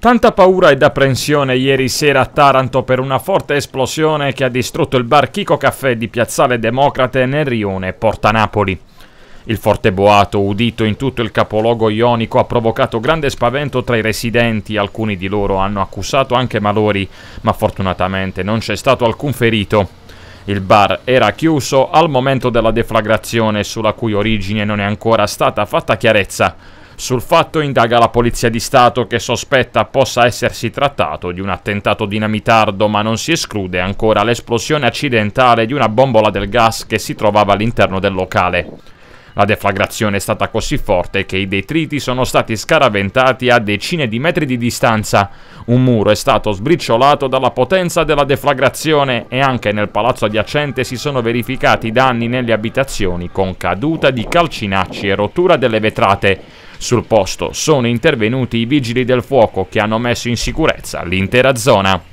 Tanta paura ed apprensione ieri sera a Taranto per una forte esplosione che ha distrutto il bar Chico Caffè di Piazzale Democrate nel rione Porta Napoli. Il forte boato, udito in tutto il capoluogo ionico, ha provocato grande spavento tra i residenti, alcuni di loro hanno accusato anche malori, ma fortunatamente non c'è stato alcun ferito. Il bar era chiuso al momento della deflagrazione, sulla cui origine non è ancora stata fatta chiarezza. Sul fatto indaga la Polizia di Stato che sospetta possa essersi trattato di un attentato dinamitardo ma non si esclude ancora l'esplosione accidentale di una bombola del gas che si trovava all'interno del locale. La deflagrazione è stata così forte che i detriti sono stati scaraventati a decine di metri di distanza. Un muro è stato sbriciolato dalla potenza della deflagrazione e anche nel palazzo adiacente si sono verificati danni nelle abitazioni con caduta di calcinacci e rottura delle vetrate. Sul posto sono intervenuti i vigili del fuoco che hanno messo in sicurezza l'intera zona.